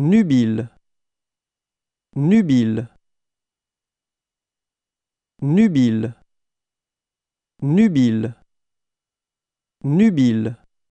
Nubile, nubile, nubile, nubile, nubile.